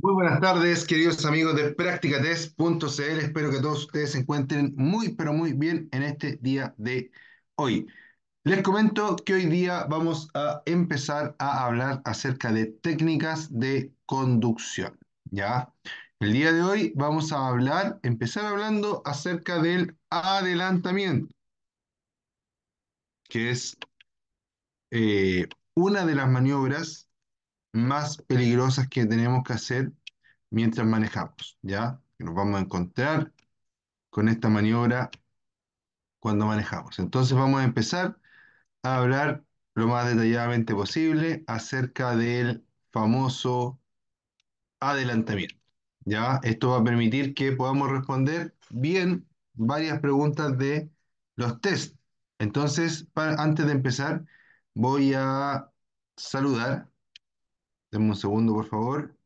Muy buenas tardes, queridos amigos de Practicates.cl. Espero que todos ustedes se encuentren muy, pero muy bien en este día de hoy. Les comento que hoy día vamos a empezar a hablar acerca de técnicas de conducción. ¿Ya? El día de hoy vamos a hablar, empezar hablando acerca del adelantamiento, que es eh, una de las maniobras más peligrosas que tenemos que hacer mientras manejamos, ¿ya? Que nos vamos a encontrar con esta maniobra cuando manejamos. Entonces vamos a empezar a hablar lo más detalladamente posible acerca del famoso adelantamiento. ¿ya? Esto va a permitir que podamos responder bien varias preguntas de los test. Entonces, antes de empezar, voy a saludar Denme un segundo, por favor.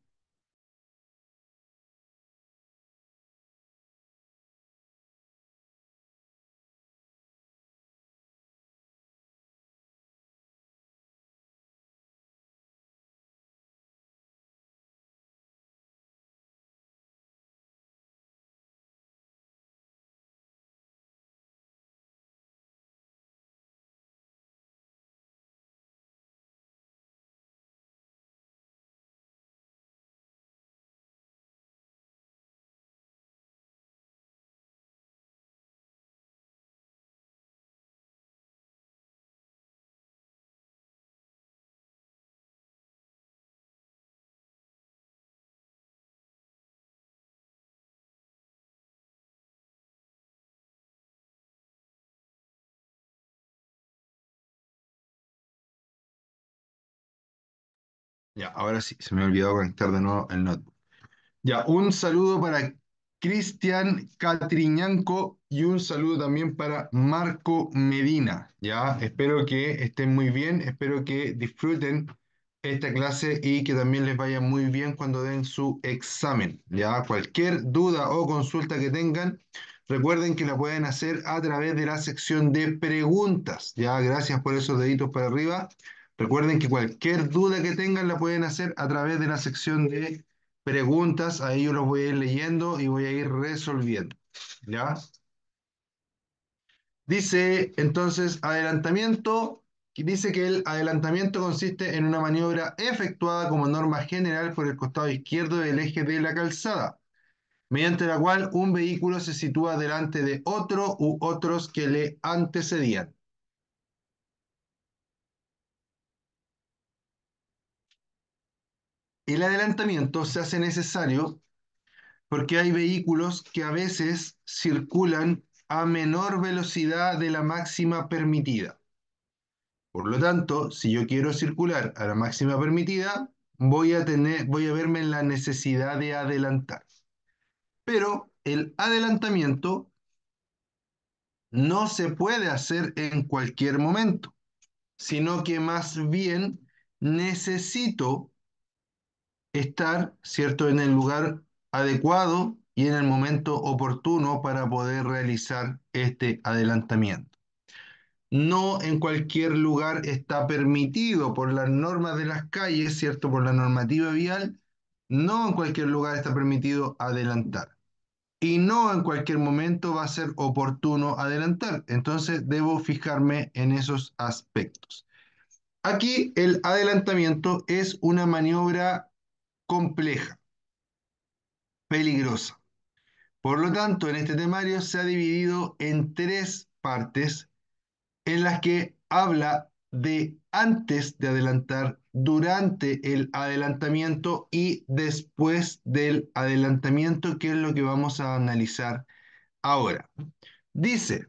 Ya, ahora sí, se me ha olvidado conectar de nuevo el notebook. Ya, un saludo para Cristian Catriñanco y un saludo también para Marco Medina. Ya, espero que estén muy bien, espero que disfruten esta clase y que también les vaya muy bien cuando den su examen. Ya, cualquier duda o consulta que tengan, recuerden que la pueden hacer a través de la sección de preguntas. Ya, gracias por esos deditos para arriba. Recuerden que cualquier duda que tengan la pueden hacer a través de la sección de preguntas. Ahí yo los voy a ir leyendo y voy a ir resolviendo. ¿Ya? Dice entonces adelantamiento, dice que el adelantamiento consiste en una maniobra efectuada como norma general por el costado izquierdo del eje de la calzada, mediante la cual un vehículo se sitúa delante de otro u otros que le antecedían. el adelantamiento se hace necesario porque hay vehículos que a veces circulan a menor velocidad de la máxima permitida. Por lo tanto, si yo quiero circular a la máxima permitida, voy a, tener, voy a verme en la necesidad de adelantar. Pero el adelantamiento no se puede hacer en cualquier momento, sino que más bien necesito estar, ¿cierto?, en el lugar adecuado y en el momento oportuno para poder realizar este adelantamiento. No en cualquier lugar está permitido por las normas de las calles, ¿cierto?, por la normativa vial, no en cualquier lugar está permitido adelantar. Y no en cualquier momento va a ser oportuno adelantar. Entonces debo fijarme en esos aspectos. Aquí el adelantamiento es una maniobra compleja, peligrosa. Por lo tanto, en este temario se ha dividido en tres partes en las que habla de antes de adelantar, durante el adelantamiento y después del adelantamiento, que es lo que vamos a analizar ahora. Dice,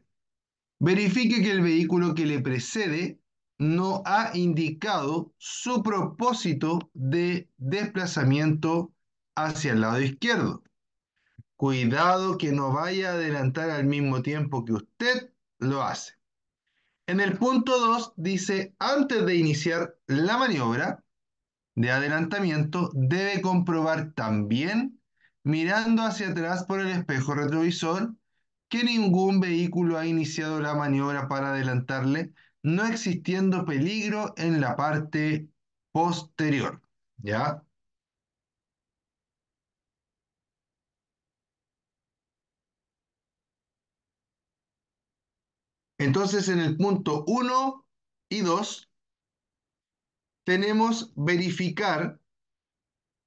verifique que el vehículo que le precede no ha indicado su propósito de desplazamiento hacia el lado izquierdo. Cuidado que no vaya a adelantar al mismo tiempo que usted lo hace. En el punto 2 dice, antes de iniciar la maniobra de adelantamiento, debe comprobar también, mirando hacia atrás por el espejo retrovisor, que ningún vehículo ha iniciado la maniobra para adelantarle no existiendo peligro en la parte posterior. ¿Ya? Entonces, en el punto 1 y 2, tenemos verificar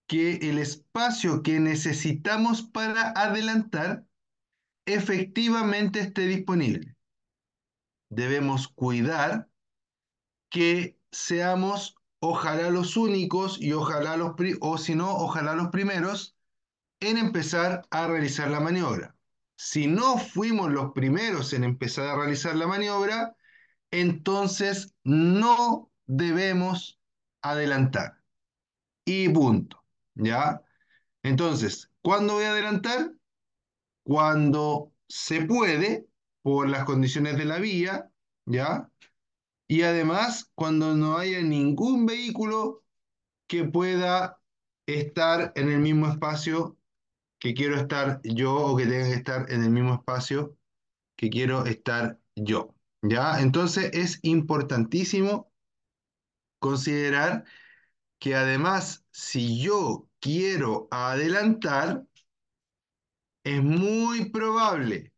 que el espacio que necesitamos para adelantar efectivamente esté disponible debemos cuidar que seamos ojalá los únicos y ojalá los, o si no, ojalá los primeros en empezar a realizar la maniobra. Si no fuimos los primeros en empezar a realizar la maniobra, entonces no debemos adelantar. Y punto. ¿Ya? Entonces, ¿cuándo voy a adelantar? Cuando se puede por las condiciones de la vía, ¿ya? Y además, cuando no haya ningún vehículo que pueda estar en el mismo espacio que quiero estar yo o que tenga que estar en el mismo espacio que quiero estar yo, ¿ya? Entonces es importantísimo considerar que además, si yo quiero adelantar, es muy probable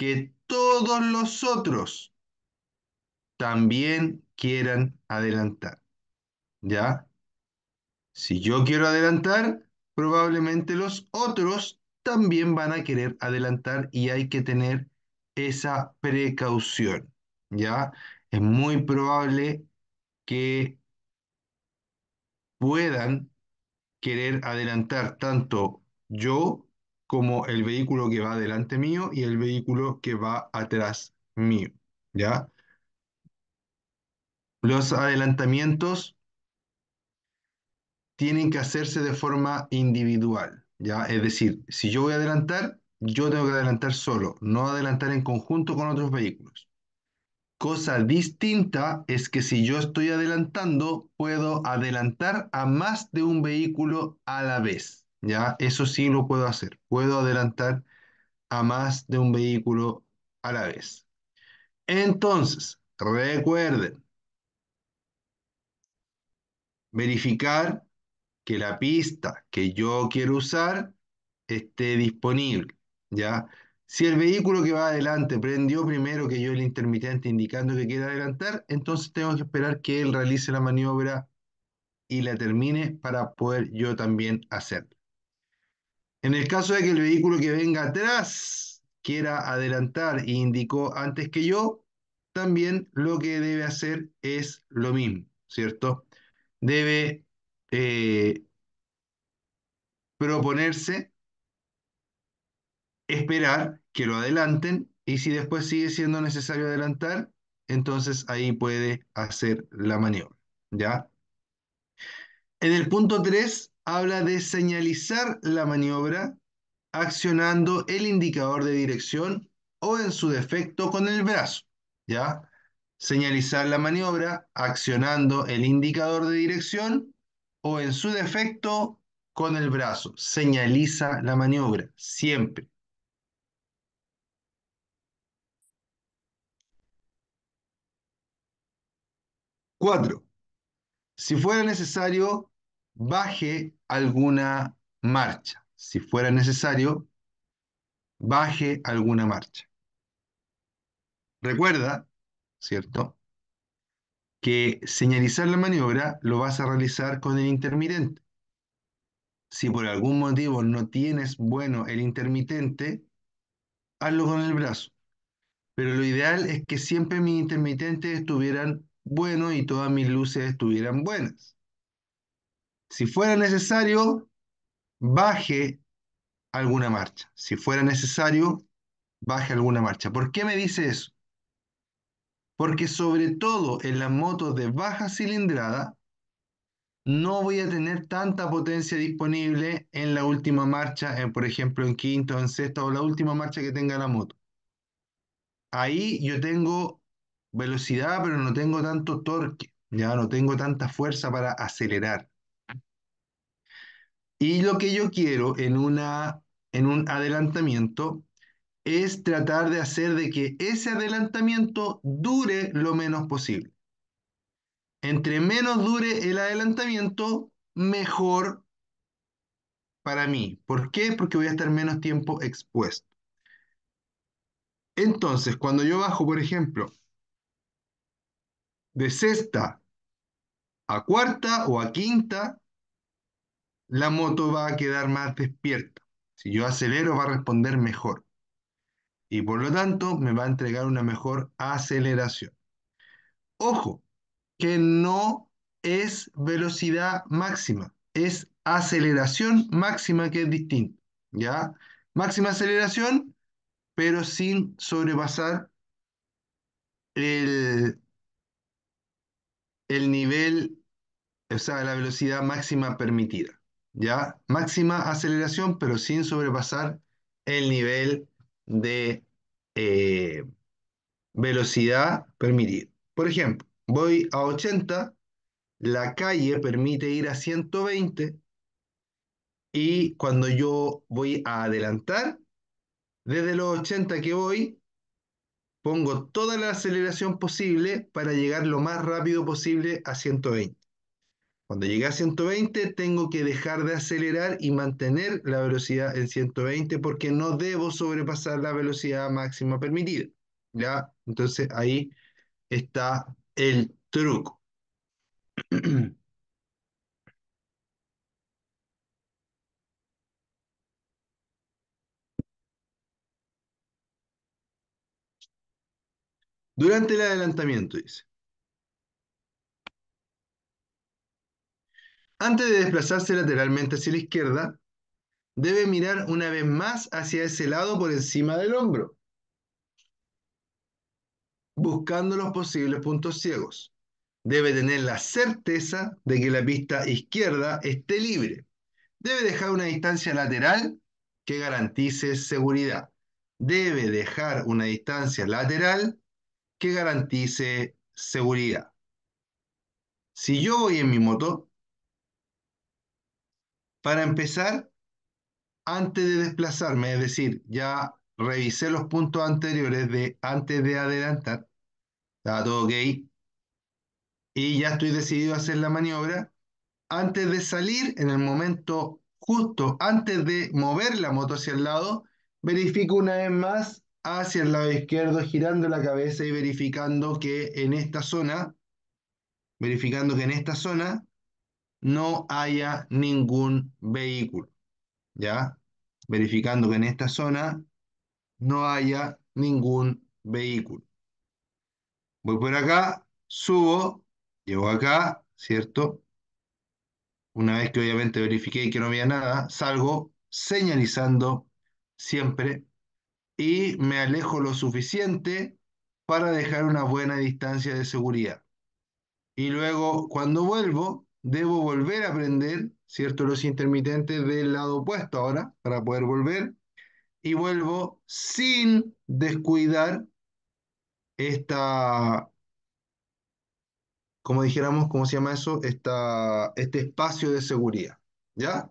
que todos los otros también quieran adelantar. ¿Ya? Si yo quiero adelantar, probablemente los otros también van a querer adelantar y hay que tener esa precaución. ¿Ya? Es muy probable que puedan querer adelantar tanto yo como el vehículo que va delante mío y el vehículo que va atrás mío, ¿ya? Los adelantamientos tienen que hacerse de forma individual, ¿ya? Es decir, si yo voy a adelantar, yo tengo que adelantar solo, no adelantar en conjunto con otros vehículos. Cosa distinta es que si yo estoy adelantando, puedo adelantar a más de un vehículo a la vez. Eso sí lo puedo hacer. Puedo adelantar a más de un vehículo a la vez. Entonces, recuerden, verificar que la pista que yo quiero usar esté disponible, ¿ya? Si el vehículo que va adelante prendió primero que yo el intermitente indicando que quiere adelantar, entonces tengo que esperar que él realice la maniobra y la termine para poder yo también hacerlo. En el caso de que el vehículo que venga atrás quiera adelantar y e indicó antes que yo, también lo que debe hacer es lo mismo, ¿cierto? Debe eh, proponerse, esperar que lo adelanten y si después sigue siendo necesario adelantar, entonces ahí puede hacer la maniobra, ¿ya? En el punto 3 habla de señalizar la maniobra accionando el indicador de dirección o en su defecto con el brazo, ¿ya? Señalizar la maniobra accionando el indicador de dirección o en su defecto con el brazo. Señaliza la maniobra, siempre. Cuatro. Si fuera necesario, baje alguna marcha. Si fuera necesario, baje alguna marcha. Recuerda, ¿cierto? Que señalizar la maniobra lo vas a realizar con el intermitente. Si por algún motivo no tienes bueno el intermitente, hazlo con el brazo. Pero lo ideal es que siempre mis intermitentes estuvieran buenos y todas mis luces estuvieran buenas si fuera necesario, baje alguna marcha. Si fuera necesario, baje alguna marcha. ¿Por qué me dice eso? Porque sobre todo en las motos de baja cilindrada, no voy a tener tanta potencia disponible en la última marcha, por ejemplo, en quinto, en sexto o la última marcha que tenga la moto. Ahí yo tengo velocidad, pero no tengo tanto torque, ya no tengo tanta fuerza para acelerar. Y lo que yo quiero en, una, en un adelantamiento es tratar de hacer de que ese adelantamiento dure lo menos posible. Entre menos dure el adelantamiento, mejor para mí. ¿Por qué? Porque voy a estar menos tiempo expuesto. Entonces, cuando yo bajo, por ejemplo, de sexta a cuarta o a quinta, la moto va a quedar más despierta. Si yo acelero, va a responder mejor. Y por lo tanto, me va a entregar una mejor aceleración. Ojo, que no es velocidad máxima, es aceleración máxima que es distinta. ¿Ya? Máxima aceleración, pero sin sobrepasar el, el nivel, o sea, la velocidad máxima permitida. ¿ya? Máxima aceleración, pero sin sobrepasar el nivel de eh, velocidad permitido. Por ejemplo, voy a 80, la calle permite ir a 120 y cuando yo voy a adelantar, desde los 80 que voy, pongo toda la aceleración posible para llegar lo más rápido posible a 120. Cuando llegué a 120 tengo que dejar de acelerar y mantener la velocidad en 120 porque no debo sobrepasar la velocidad máxima permitida. ¿ya? Entonces ahí está el truco. Durante el adelantamiento, dice. Antes de desplazarse lateralmente hacia la izquierda, debe mirar una vez más hacia ese lado por encima del hombro, buscando los posibles puntos ciegos. Debe tener la certeza de que la pista izquierda esté libre. Debe dejar una distancia lateral que garantice seguridad. Debe dejar una distancia lateral que garantice seguridad. Si yo voy en mi moto para empezar, antes de desplazarme, es decir, ya revisé los puntos anteriores de antes de adelantar, Está todo ok, y ya estoy decidido a hacer la maniobra. Antes de salir, en el momento justo, antes de mover la moto hacia el lado, verifico una vez más hacia el lado izquierdo, girando la cabeza y verificando que en esta zona, verificando que en esta zona no haya ningún vehículo. ¿Ya? Verificando que en esta zona no haya ningún vehículo. Voy por acá, subo, llego acá, ¿cierto? Una vez que obviamente verifiqué que no había nada, salgo señalizando siempre y me alejo lo suficiente para dejar una buena distancia de seguridad. Y luego, cuando vuelvo, debo volver a aprender, ¿cierto? Los intermitentes del lado opuesto ahora, para poder volver. Y vuelvo sin descuidar esta, como dijéramos, ¿cómo se llama eso? Esta, este espacio de seguridad, ¿ya?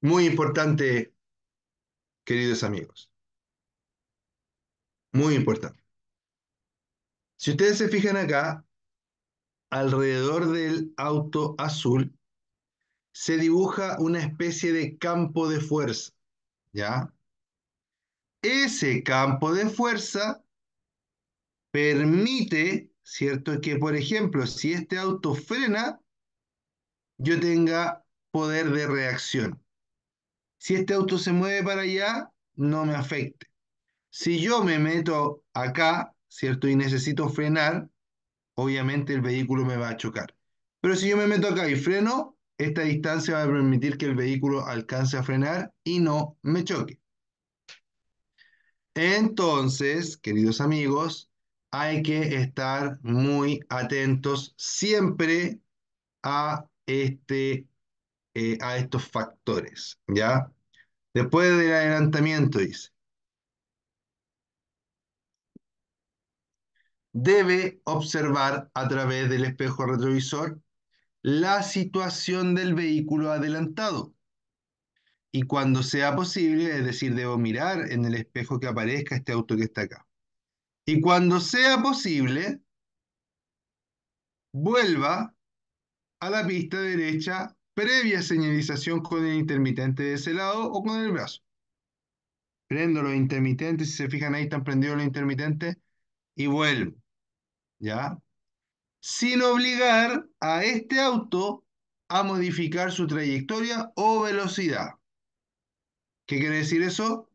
Muy importante queridos amigos. Muy importante. Si ustedes se fijan acá, alrededor del auto azul se dibuja una especie de campo de fuerza, ¿ya? Ese campo de fuerza permite, ¿cierto? Que, por ejemplo, si este auto frena, yo tenga poder de reacción si este auto se mueve para allá, no me afecte. Si yo me meto acá, ¿cierto? Y necesito frenar, obviamente el vehículo me va a chocar. Pero si yo me meto acá y freno, esta distancia va a permitir que el vehículo alcance a frenar y no me choque. Entonces, queridos amigos, hay que estar muy atentos siempre a este eh, a estos factores, ¿ya? Después del adelantamiento, dice, debe observar a través del espejo retrovisor la situación del vehículo adelantado. Y cuando sea posible, es decir, debo mirar en el espejo que aparezca este auto que está acá. Y cuando sea posible, vuelva a la pista derecha previa señalización con el intermitente de ese lado o con el brazo. Prendo los intermitentes, si se fijan ahí están prendidos los intermitentes y vuelvo. ¿Ya? Sin obligar a este auto a modificar su trayectoria o velocidad. ¿Qué quiere decir eso?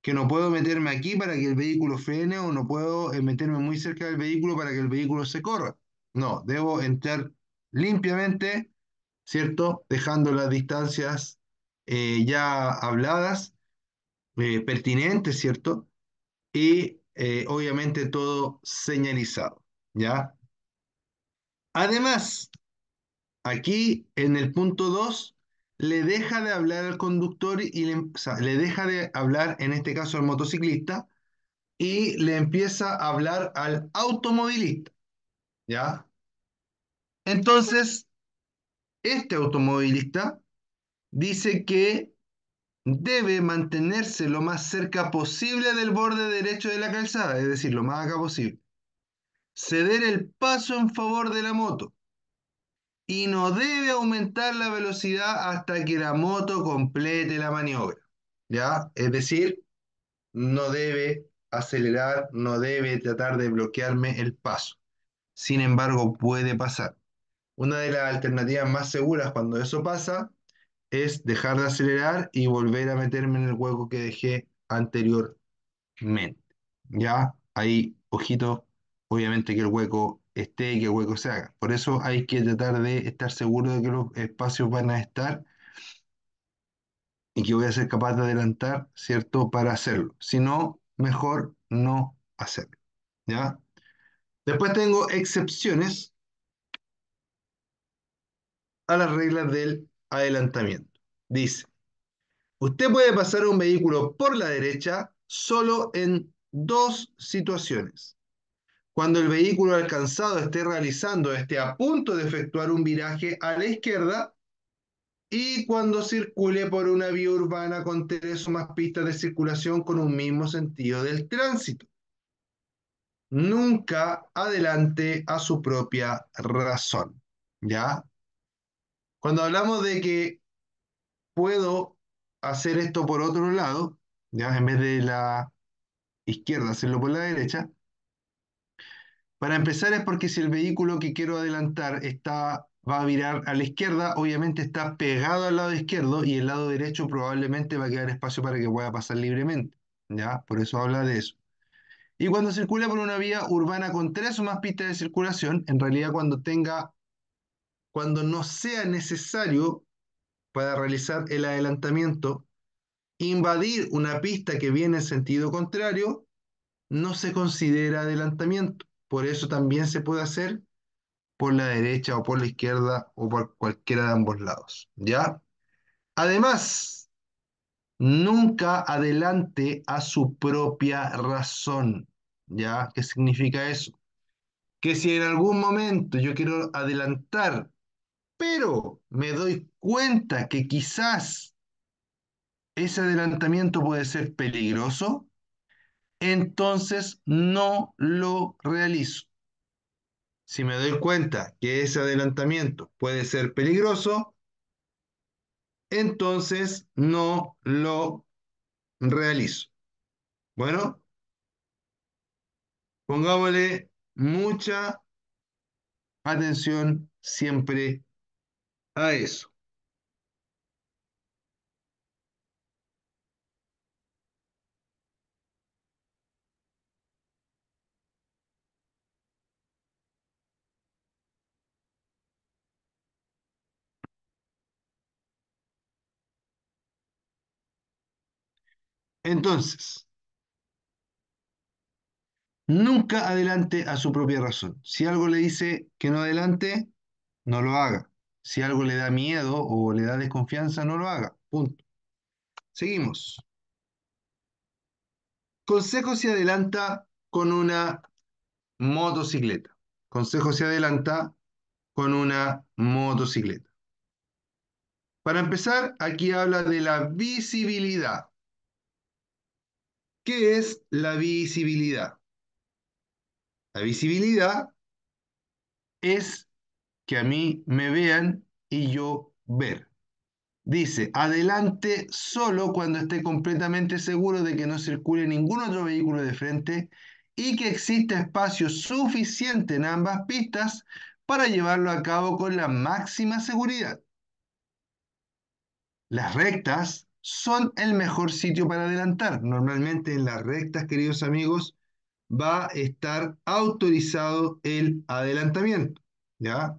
Que no puedo meterme aquí para que el vehículo frene o no puedo eh, meterme muy cerca del vehículo para que el vehículo se corra. No, debo entrar limpiamente ¿cierto? Dejando las distancias eh, ya habladas, eh, pertinentes, ¿cierto? Y eh, obviamente todo señalizado, ¿ya? Además, aquí en el punto 2, le deja de hablar al conductor y le, le deja de hablar, en este caso al motociclista, y le empieza a hablar al automovilista, ¿ya? Entonces, este automovilista dice que debe mantenerse lo más cerca posible del borde derecho de la calzada, es decir, lo más acá posible. Ceder el paso en favor de la moto. Y no debe aumentar la velocidad hasta que la moto complete la maniobra. ¿Ya? Es decir, no debe acelerar, no debe tratar de bloquearme el paso. Sin embargo, puede pasar. Una de las alternativas más seguras cuando eso pasa es dejar de acelerar y volver a meterme en el hueco que dejé anteriormente. Ya, ahí, ojito, obviamente que el hueco esté y que el hueco se haga. Por eso hay que tratar de estar seguro de que los espacios van a estar y que voy a ser capaz de adelantar, ¿cierto? Para hacerlo. Si no, mejor no hacerlo. ¿Ya? Después tengo excepciones, a las reglas del adelantamiento. Dice, usted puede pasar un vehículo por la derecha solo en dos situaciones. Cuando el vehículo alcanzado esté realizando, esté a punto de efectuar un viraje a la izquierda y cuando circule por una vía urbana con tres o más pistas de circulación con un mismo sentido del tránsito. Nunca adelante a su propia razón. ¿Ya? Cuando hablamos de que puedo hacer esto por otro lado, ¿ya? en vez de la izquierda, hacerlo por la derecha, para empezar es porque si el vehículo que quiero adelantar está, va a virar a la izquierda, obviamente está pegado al lado izquierdo y el lado derecho probablemente va a quedar espacio para que pueda pasar libremente. ¿ya? Por eso habla de eso. Y cuando circula por una vía urbana con tres o más pistas de circulación, en realidad cuando tenga cuando no sea necesario para realizar el adelantamiento, invadir una pista que viene en sentido contrario no se considera adelantamiento. Por eso también se puede hacer por la derecha o por la izquierda o por cualquiera de ambos lados. ¿Ya? Además, nunca adelante a su propia razón. ¿Ya? ¿Qué significa eso? Que si en algún momento yo quiero adelantar pero me doy cuenta que quizás ese adelantamiento puede ser peligroso, entonces no lo realizo. Si me doy cuenta que ese adelantamiento puede ser peligroso, entonces no lo realizo. Bueno, pongámosle mucha atención siempre a ah, eso. Entonces, nunca adelante a su propia razón. Si algo le dice que no adelante, no lo haga. Si algo le da miedo o le da desconfianza, no lo haga. Punto. Seguimos. Consejo se adelanta con una motocicleta. Consejo se adelanta con una motocicleta. Para empezar, aquí habla de la visibilidad. ¿Qué es la visibilidad? La visibilidad es que a mí me vean y yo ver. Dice, adelante solo cuando esté completamente seguro de que no circule ningún otro vehículo de frente y que exista espacio suficiente en ambas pistas para llevarlo a cabo con la máxima seguridad. Las rectas son el mejor sitio para adelantar. Normalmente en las rectas, queridos amigos, va a estar autorizado el adelantamiento. ¿Ya?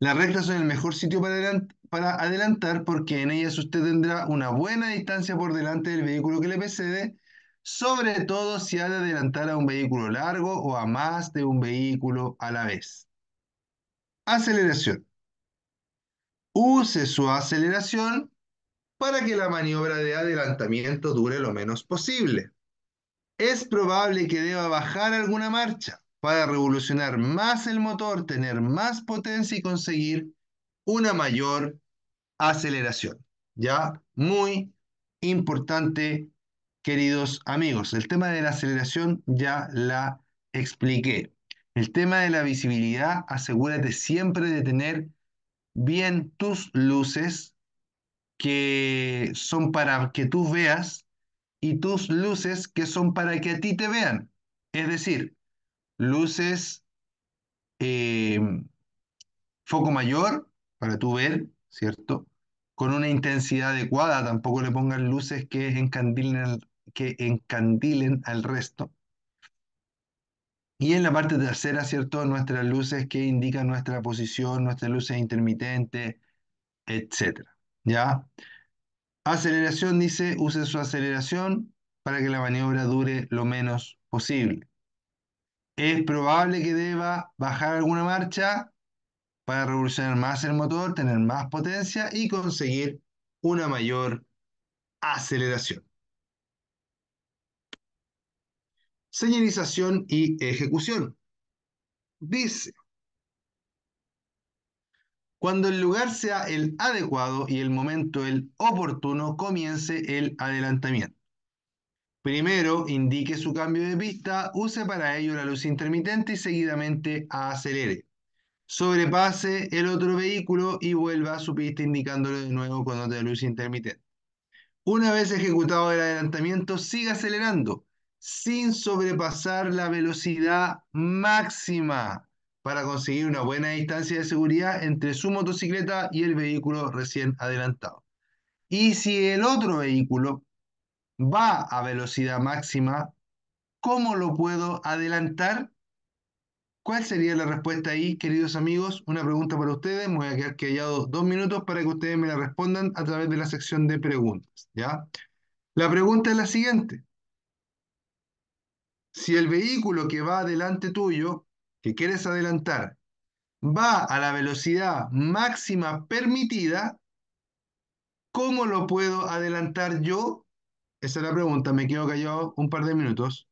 Las rectas son el mejor sitio para, para adelantar porque en ellas usted tendrá una buena distancia por delante del vehículo que le precede, sobre todo si ha de adelantar a un vehículo largo o a más de un vehículo a la vez. Aceleración. Use su aceleración para que la maniobra de adelantamiento dure lo menos posible. Es probable que deba bajar alguna marcha para revolucionar más el motor, tener más potencia y conseguir una mayor aceleración. ¿Ya? Muy importante, queridos amigos. El tema de la aceleración ya la expliqué. El tema de la visibilidad, asegúrate siempre de tener bien tus luces que son para que tú veas y tus luces que son para que a ti te vean. Es decir, luces, eh, foco mayor para tú ver, ¿cierto? Con una intensidad adecuada, tampoco le pongan luces que encandilen, que al resto. Y en la parte tercera, ¿cierto? Nuestras luces que indican nuestra posición, nuestras luces intermitentes, etc. ¿Ya? Aceleración dice, use su aceleración para que la maniobra dure lo menos posible es probable que deba bajar alguna marcha para revolucionar más el motor, tener más potencia y conseguir una mayor aceleración. Señalización y ejecución. Dice, cuando el lugar sea el adecuado y el momento el oportuno, comience el adelantamiento. Primero, indique su cambio de pista, use para ello la luz intermitente y seguidamente acelere. Sobrepase el otro vehículo y vuelva a su pista indicándolo de nuevo con otra luz intermitente. Una vez ejecutado el adelantamiento, siga acelerando sin sobrepasar la velocidad máxima para conseguir una buena distancia de seguridad entre su motocicleta y el vehículo recién adelantado. Y si el otro vehículo va a velocidad máxima, ¿cómo lo puedo adelantar? ¿Cuál sería la respuesta ahí, queridos amigos? Una pregunta para ustedes. Me voy a quedar callado dos minutos para que ustedes me la respondan a través de la sección de preguntas. ¿ya? La pregunta es la siguiente. Si el vehículo que va adelante tuyo, que quieres adelantar, va a la velocidad máxima permitida, ¿cómo lo puedo adelantar yo? Esa es la pregunta, me quedo callado un par de minutos.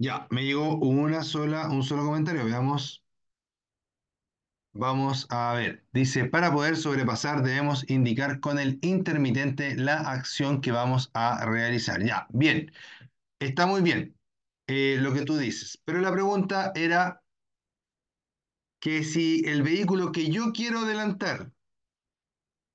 Ya, me llegó una sola, un solo comentario. Veamos. Vamos a ver. Dice, para poder sobrepasar debemos indicar con el intermitente la acción que vamos a realizar. Ya, bien. Está muy bien eh, lo que tú dices. Pero la pregunta era que si el vehículo que yo quiero adelantar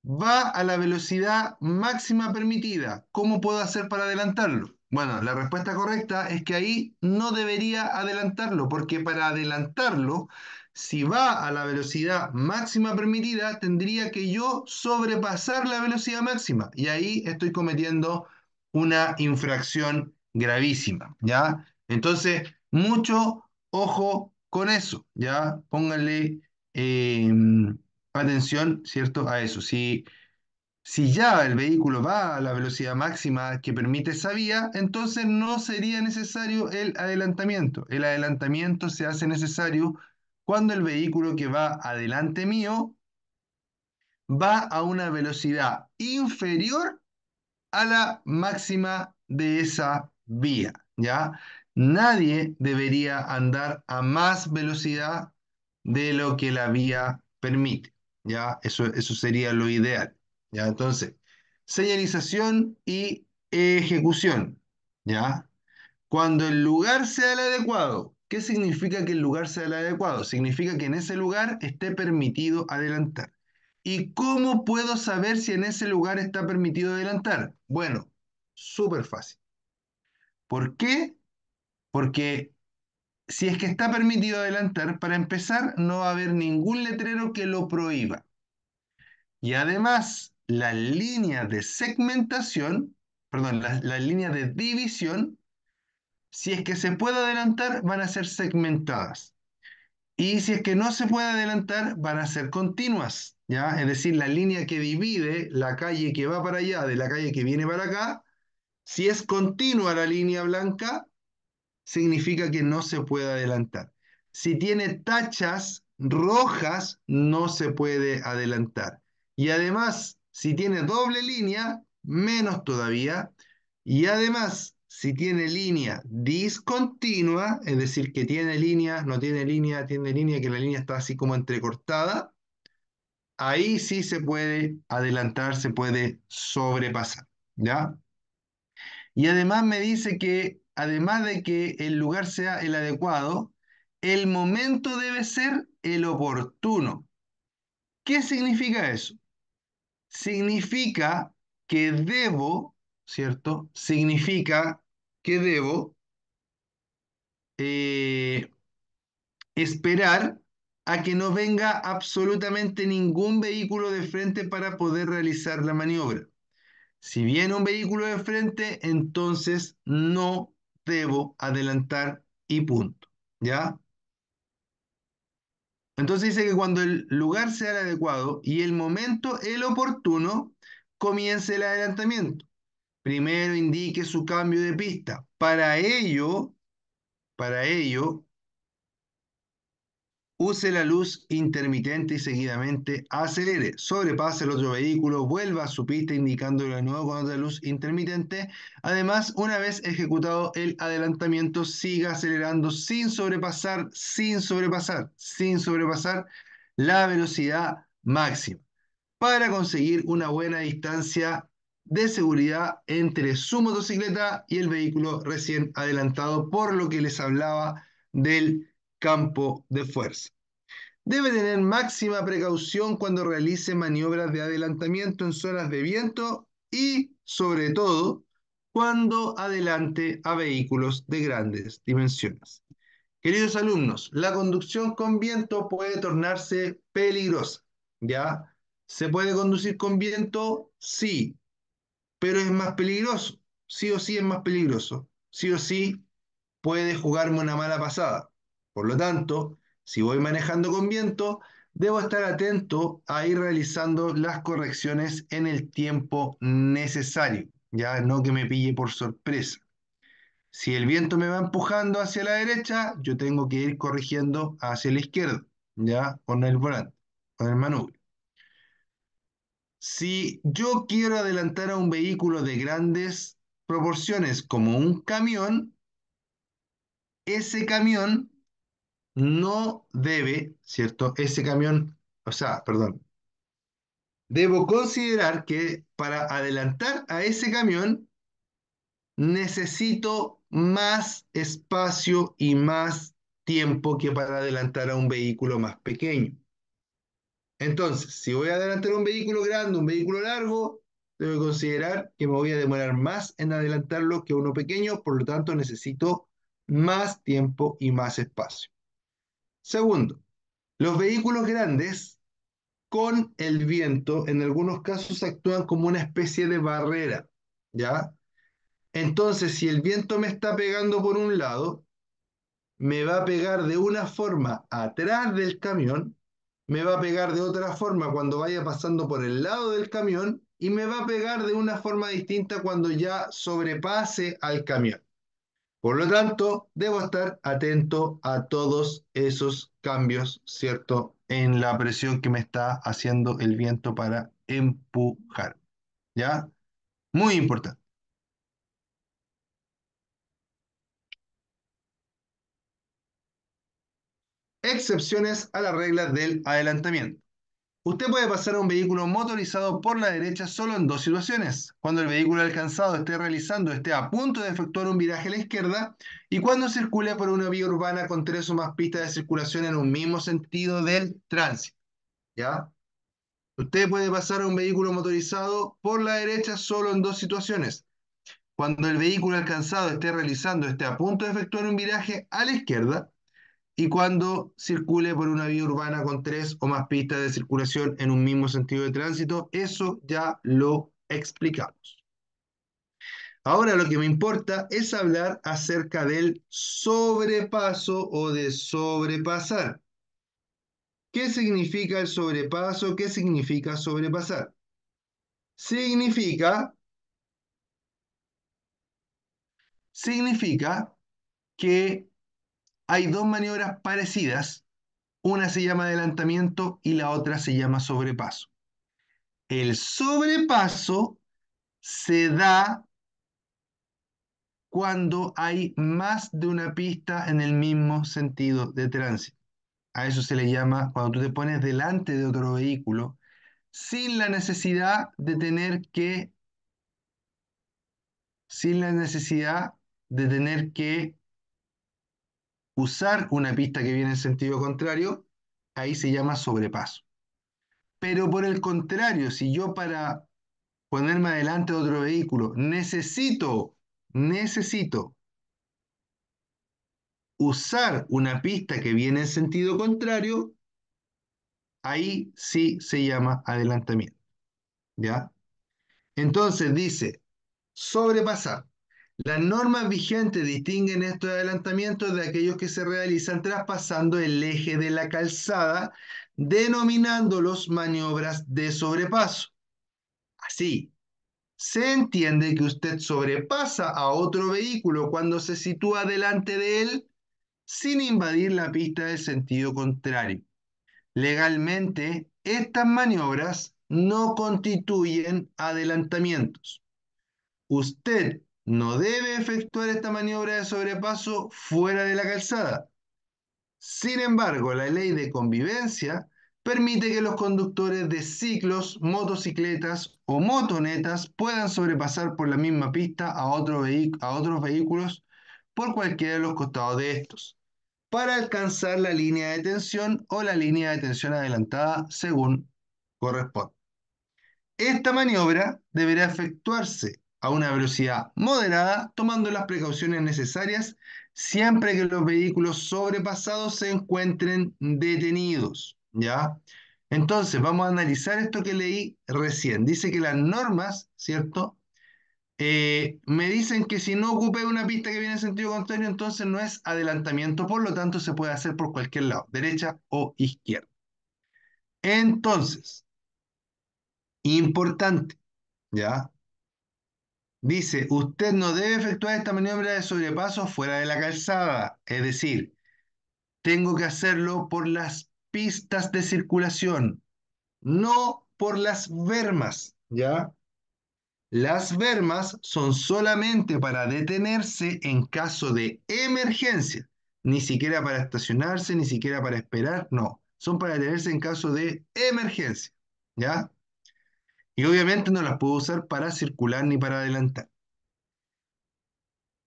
va a la velocidad máxima permitida, ¿cómo puedo hacer para adelantarlo? Bueno, la respuesta correcta es que ahí no debería adelantarlo, porque para adelantarlo, si va a la velocidad máxima permitida, tendría que yo sobrepasar la velocidad máxima. Y ahí estoy cometiendo una infracción gravísima, ¿ya? Entonces, mucho ojo con eso, ¿ya? Pónganle em, atención, ¿cierto? A eso. Si si ya el vehículo va a la velocidad máxima que permite esa vía, entonces no sería necesario el adelantamiento. El adelantamiento se hace necesario cuando el vehículo que va adelante mío va a una velocidad inferior a la máxima de esa vía, ¿ya? Nadie debería andar a más velocidad de lo que la vía permite, ¿ya? Eso, eso sería lo ideal. Entonces, señalización y ejecución, ¿ya? Cuando el lugar sea el adecuado, ¿qué significa que el lugar sea el adecuado? Significa que en ese lugar esté permitido adelantar. ¿Y cómo puedo saber si en ese lugar está permitido adelantar? Bueno, súper fácil. ¿Por qué? Porque si es que está permitido adelantar, para empezar, no va a haber ningún letrero que lo prohíba. Y además, la línea de segmentación, perdón, la línea de división, si es que se puede adelantar, van a ser segmentadas. Y si es que no se puede adelantar, van a ser continuas, ¿ya? Es decir, la línea que divide la calle que va para allá de la calle que viene para acá, si es continua la línea blanca, significa que no se puede adelantar. Si tiene tachas rojas, no se puede adelantar. Y además, si tiene doble línea, menos todavía. Y además, si tiene línea discontinua, es decir, que tiene línea, no tiene línea, tiene línea, que la línea está así como entrecortada, ahí sí se puede adelantar, se puede sobrepasar, ¿ya? Y además me dice que, además de que el lugar sea el adecuado, el momento debe ser el oportuno. ¿Qué significa eso? significa que debo, ¿cierto? Significa que debo eh, esperar a que no venga absolutamente ningún vehículo de frente para poder realizar la maniobra. Si viene un vehículo de frente, entonces no debo adelantar y punto. ¿Ya? Entonces dice que cuando el lugar sea el adecuado y el momento el oportuno, comience el adelantamiento. Primero indique su cambio de pista. Para ello, para ello, use la luz intermitente y seguidamente acelere, sobrepase el otro vehículo, vuelva a su pista indicándolo de nuevo con otra luz intermitente. Además, una vez ejecutado el adelantamiento, siga acelerando sin sobrepasar, sin sobrepasar, sin sobrepasar la velocidad máxima para conseguir una buena distancia de seguridad entre su motocicleta y el vehículo recién adelantado, por lo que les hablaba del campo de fuerza. Debe tener máxima precaución cuando realice maniobras de adelantamiento en zonas de viento y, sobre todo, cuando adelante a vehículos de grandes dimensiones. Queridos alumnos, la conducción con viento puede tornarse peligrosa, ¿ya? ¿Se puede conducir con viento? Sí, pero es más peligroso, sí o sí es más peligroso, sí o sí puede jugarme una mala pasada. Por lo tanto, si voy manejando con viento, debo estar atento a ir realizando las correcciones en el tiempo necesario, ya no que me pille por sorpresa. Si el viento me va empujando hacia la derecha, yo tengo que ir corrigiendo hacia la izquierda, ya con el volante, con el manubrio. Si yo quiero adelantar a un vehículo de grandes proporciones como un camión, ese camión no debe, ¿cierto? Ese camión, o sea, perdón, debo considerar que para adelantar a ese camión necesito más espacio y más tiempo que para adelantar a un vehículo más pequeño. Entonces, si voy a adelantar un vehículo grande, un vehículo largo, debo considerar que me voy a demorar más en adelantarlo que uno pequeño, por lo tanto necesito más tiempo y más espacio. Segundo, los vehículos grandes con el viento en algunos casos actúan como una especie de barrera, ¿ya? Entonces, si el viento me está pegando por un lado, me va a pegar de una forma atrás del camión, me va a pegar de otra forma cuando vaya pasando por el lado del camión y me va a pegar de una forma distinta cuando ya sobrepase al camión. Por lo tanto, debo estar atento a todos esos cambios, ¿cierto? En la presión que me está haciendo el viento para empujar. ¿Ya? Muy importante. Excepciones a la regla del adelantamiento. Usted puede pasar a un vehículo motorizado por la derecha solo en dos situaciones, cuando el vehículo alcanzado esté realizando, esté a punto de efectuar un viraje a la izquierda y cuando circule por una vía urbana con tres o más pistas de circulación en un mismo sentido del tránsito. ¿Ya? Usted puede pasar a un vehículo motorizado por la derecha solo en dos situaciones, cuando el vehículo alcanzado esté realizando, esté a punto de efectuar un viraje a la izquierda y cuando circule por una vía urbana con tres o más pistas de circulación en un mismo sentido de tránsito. Eso ya lo explicamos. Ahora lo que me importa es hablar acerca del sobrepaso o de sobrepasar. ¿Qué significa el sobrepaso? ¿Qué significa sobrepasar? Significa, significa que hay dos maniobras parecidas. Una se llama adelantamiento y la otra se llama sobrepaso. El sobrepaso se da cuando hay más de una pista en el mismo sentido de tránsito. A eso se le llama cuando tú te pones delante de otro vehículo sin la necesidad de tener que sin la necesidad de tener que usar una pista que viene en sentido contrario, ahí se llama sobrepaso. Pero por el contrario, si yo para ponerme adelante otro vehículo necesito, necesito usar una pista que viene en sentido contrario, ahí sí se llama adelantamiento. ¿Ya? Entonces dice, sobrepasar. Las normas vigentes distinguen estos adelantamientos de aquellos que se realizan traspasando el eje de la calzada, denominándolos maniobras de sobrepaso. Así, se entiende que usted sobrepasa a otro vehículo cuando se sitúa delante de él sin invadir la pista del sentido contrario. Legalmente, estas maniobras no constituyen adelantamientos. Usted no debe efectuar esta maniobra de sobrepaso fuera de la calzada. Sin embargo, la ley de convivencia permite que los conductores de ciclos, motocicletas o motonetas puedan sobrepasar por la misma pista a, otros vehículos por cualquiera de los costados de estos, para alcanzar la línea de tensión o la línea de tensión adelantada según corresponda. Esta maniobra deberá efectuarse a una velocidad moderada, tomando las precauciones necesarias siempre que los vehículos sobrepasados se encuentren detenidos. ¿Ya? Entonces, vamos a analizar esto que leí recién. Dice que las normas, ¿cierto? Eh, me dicen que si no ocupé una pista que viene en sentido contrario, entonces no es adelantamiento, por lo tanto se puede hacer por cualquier lado, derecha o izquierda. Entonces, importante, ¿ya? Dice, usted no debe efectuar esta maniobra de sobrepaso fuera de la calzada, es decir, tengo que hacerlo por las pistas de circulación, no por las vermas, ¿ya? Las vermas son solamente para detenerse en caso de emergencia, ni siquiera para estacionarse, ni siquiera para esperar, no, son para detenerse en caso de emergencia, ¿ya? Y obviamente no las puedo usar para circular ni para adelantar.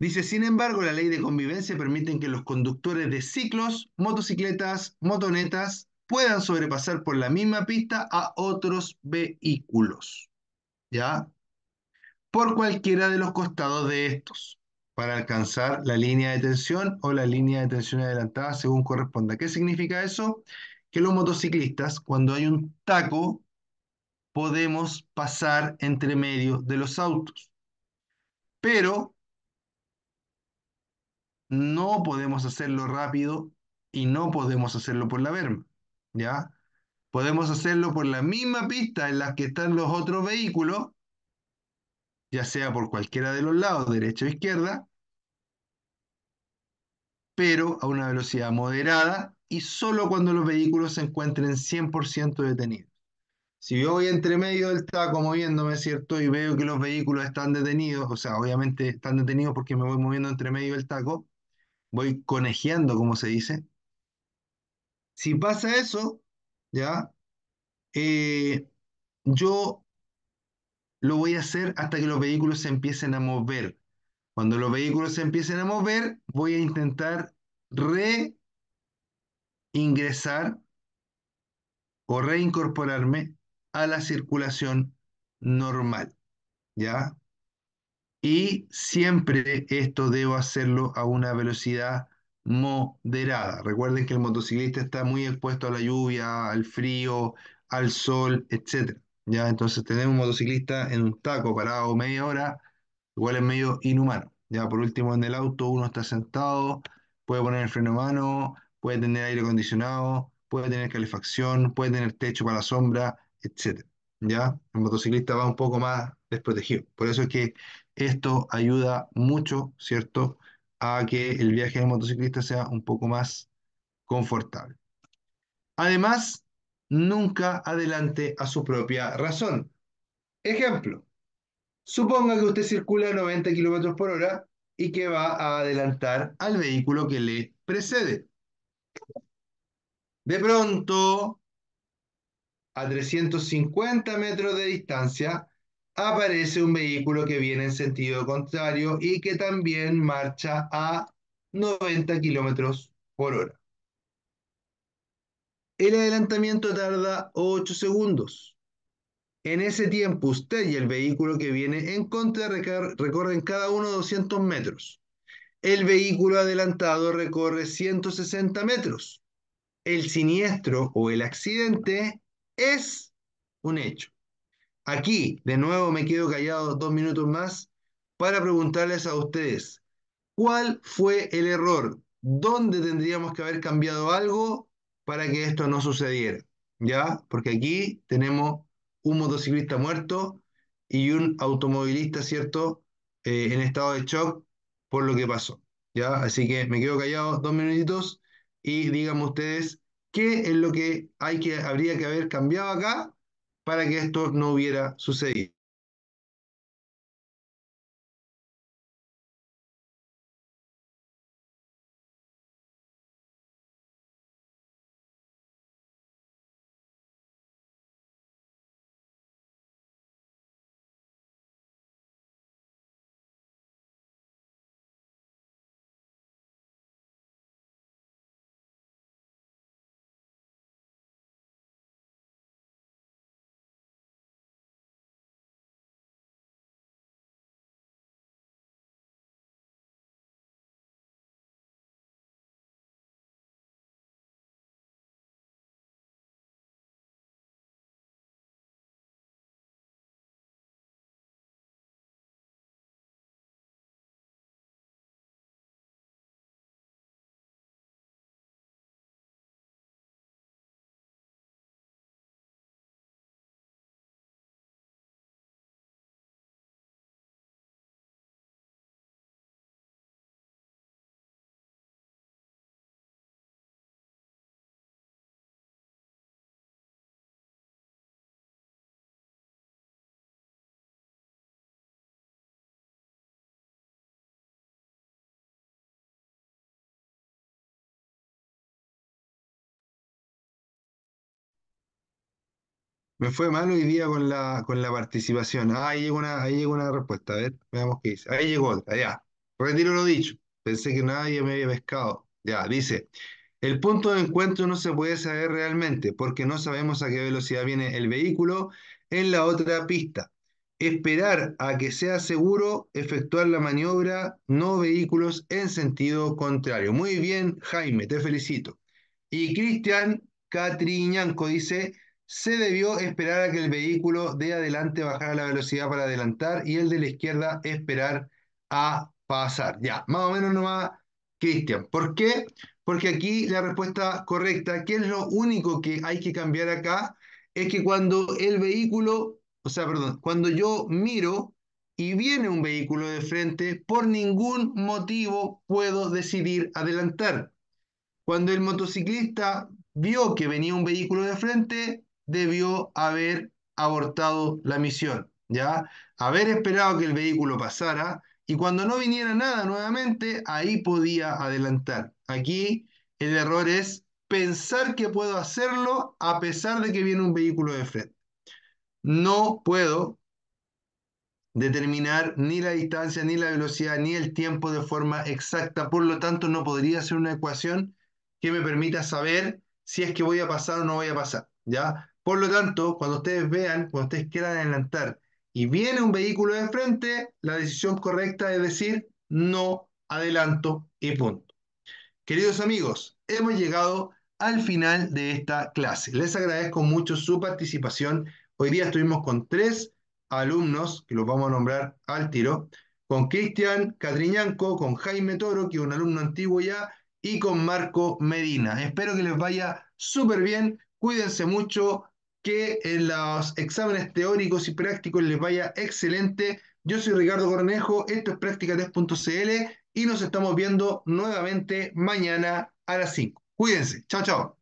Dice, sin embargo, la ley de convivencia permite que los conductores de ciclos, motocicletas, motonetas puedan sobrepasar por la misma pista a otros vehículos, ¿ya? Por cualquiera de los costados de estos, para alcanzar la línea de tensión o la línea de tensión adelantada según corresponda. ¿Qué significa eso? Que los motociclistas, cuando hay un taco podemos pasar entre medio de los autos. Pero no podemos hacerlo rápido y no podemos hacerlo por la verma, ¿ya? Podemos hacerlo por la misma pista en la que están los otros vehículos, ya sea por cualquiera de los lados, derecha o izquierda, pero a una velocidad moderada y solo cuando los vehículos se encuentren 100% detenidos. Si yo voy entre medio del taco moviéndome, ¿cierto? Y veo que los vehículos están detenidos, o sea, obviamente están detenidos porque me voy moviendo entre medio del taco, voy conejeando, como se dice. Si pasa eso, ¿ya? Eh, yo lo voy a hacer hasta que los vehículos se empiecen a mover. Cuando los vehículos se empiecen a mover, voy a intentar reingresar o reincorporarme a la circulación normal, ¿ya? Y siempre esto debo hacerlo a una velocidad moderada. Recuerden que el motociclista está muy expuesto a la lluvia, al frío, al sol, etcétera... ¿ya? Entonces tener un motociclista en un taco parado media hora, igual es medio inhumano. Ya por último en el auto uno está sentado, puede poner el freno a mano, puede tener aire acondicionado, puede tener calefacción, puede tener techo para la sombra, etc. ¿Ya? El motociclista va un poco más desprotegido. Por eso es que esto ayuda mucho, ¿cierto?, a que el viaje del motociclista sea un poco más confortable. Además, nunca adelante a su propia razón. Ejemplo, suponga que usted circula a 90 km por hora y que va a adelantar al vehículo que le precede. De pronto, a 350 metros de distancia, aparece un vehículo que viene en sentido contrario y que también marcha a 90 kilómetros por hora. El adelantamiento tarda 8 segundos. En ese tiempo, usted y el vehículo que viene en contra recorren cada uno 200 metros. El vehículo adelantado recorre 160 metros. El siniestro o el accidente es un hecho. Aquí, de nuevo, me quedo callado dos minutos más para preguntarles a ustedes, ¿cuál fue el error? ¿Dónde tendríamos que haber cambiado algo para que esto no sucediera? ¿Ya? Porque aquí tenemos un motociclista muerto y un automovilista, ¿cierto? Eh, en estado de shock por lo que pasó. ¿Ya? Así que me quedo callado dos minutitos y díganme ustedes ¿Qué es lo que, que habría que haber cambiado acá para que esto no hubiera sucedido? Me fue mal hoy día con la, con la participación. Ah, ahí llegó una, ahí llegó una respuesta. A ver, veamos qué dice. Ahí llegó otra, ya. Retiro lo dicho. Pensé que nadie me había pescado. Ya, dice. El punto de encuentro no se puede saber realmente porque no sabemos a qué velocidad viene el vehículo en la otra pista. Esperar a que sea seguro efectuar la maniobra, no vehículos en sentido contrario. Muy bien, Jaime, te felicito. Y Cristian Catriñanco dice, se debió esperar a que el vehículo de adelante bajara la velocidad para adelantar y el de la izquierda esperar a pasar. Ya, más o menos nomás, Cristian. ¿Por qué? Porque aquí la respuesta correcta, que es lo único que hay que cambiar acá, es que cuando el vehículo, o sea, perdón, cuando yo miro y viene un vehículo de frente, por ningún motivo puedo decidir adelantar. Cuando el motociclista vio que venía un vehículo de frente, debió haber abortado la misión, ¿ya? Haber esperado que el vehículo pasara y cuando no viniera nada nuevamente, ahí podía adelantar. Aquí el error es pensar que puedo hacerlo a pesar de que viene un vehículo de frente. No puedo determinar ni la distancia, ni la velocidad, ni el tiempo de forma exacta. Por lo tanto, no podría hacer una ecuación que me permita saber si es que voy a pasar o no voy a pasar. ¿ya? Por lo tanto, cuando ustedes vean, cuando ustedes quieran adelantar y viene un vehículo de frente, la decisión correcta es decir no adelanto y punto. Queridos amigos, hemos llegado al final de esta clase. Les agradezco mucho su participación. Hoy día estuvimos con tres alumnos, que los vamos a nombrar al tiro, con Cristian Catriñanco, con Jaime Toro, que es un alumno antiguo ya, y con Marco Medina. Espero que les vaya súper bien. Cuídense mucho, que en eh, los exámenes teóricos y prácticos les vaya excelente. Yo soy Ricardo Cornejo, esto es Práctica3.cl y nos estamos viendo nuevamente mañana a las 5. Cuídense, chao, chao.